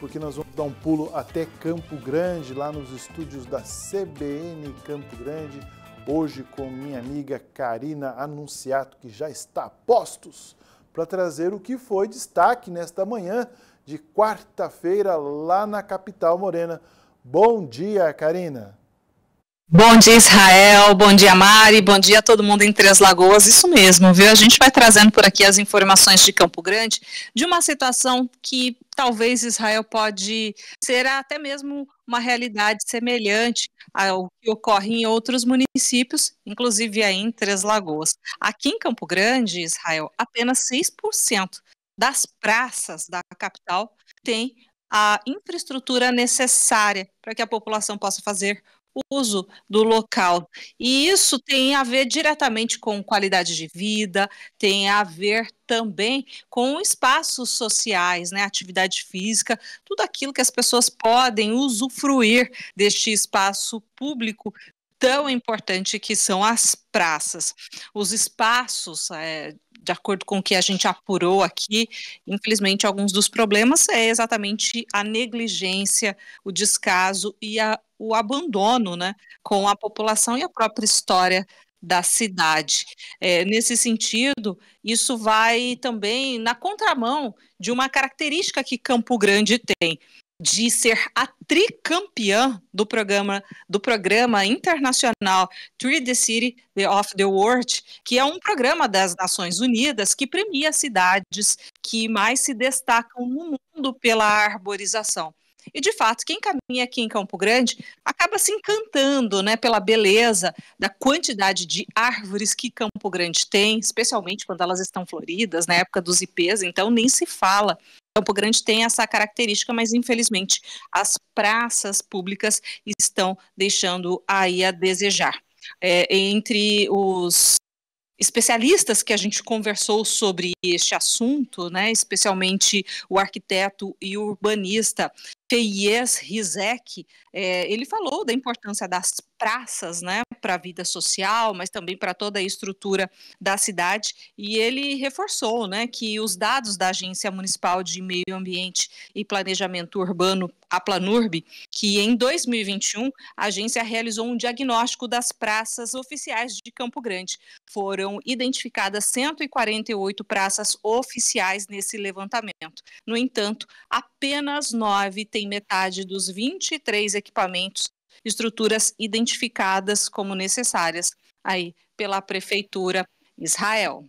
porque nós vamos dar um pulo até Campo Grande, lá nos estúdios da CBN Campo Grande, hoje com minha amiga Karina Anunciato, que já está a postos para trazer o que foi destaque nesta manhã de quarta-feira lá na capital morena. Bom dia, Karina! Bom dia, Israel. Bom dia, Mari. Bom dia a todo mundo em Três Lagoas. Isso mesmo, viu? A gente vai trazendo por aqui as informações de Campo Grande de uma situação que talvez Israel pode ser até mesmo uma realidade semelhante ao que ocorre em outros municípios, inclusive aí em Três Lagoas. Aqui em Campo Grande, Israel, apenas 6% das praças da capital tem a infraestrutura necessária para que a população possa fazer uso do local. E isso tem a ver diretamente com qualidade de vida, tem a ver também com espaços sociais, né, atividade física, tudo aquilo que as pessoas podem usufruir deste espaço público tão importante que são as praças, os espaços é, de acordo com o que a gente apurou aqui, infelizmente, alguns dos problemas é exatamente a negligência, o descaso e a, o abandono né, com a população e a própria história da cidade. É, nesse sentido, isso vai também na contramão de uma característica que Campo Grande tem, de ser a tricampeã do programa do programa internacional Tree the City of the World, que é um programa das Nações Unidas que premia cidades que mais se destacam no mundo pela arborização. E de fato, quem caminha aqui em Campo Grande acaba se encantando, né, pela beleza da quantidade de árvores que Campo Grande tem, especialmente quando elas estão floridas, na época dos ipês, então nem se fala. Campo Grande tem essa característica, mas infelizmente as praças públicas estão deixando aí a desejar. É, entre os especialistas que a gente conversou sobre este assunto, né, especialmente o arquiteto e o urbanista Feies Rizek, é, ele falou da importância das praças né, para a vida social, mas também para toda a estrutura da cidade, e ele reforçou né, que os dados da Agência Municipal de Meio Ambiente e Planejamento Urbano, a Planurb, que em 2021 a agência realizou um diagnóstico das praças oficiais de Campo Grande. Foram identificadas 148 praças oficiais nesse levantamento. No entanto, apenas nove têm tem metade dos 23 equipamentos, estruturas identificadas como necessárias aí pela prefeitura Israel.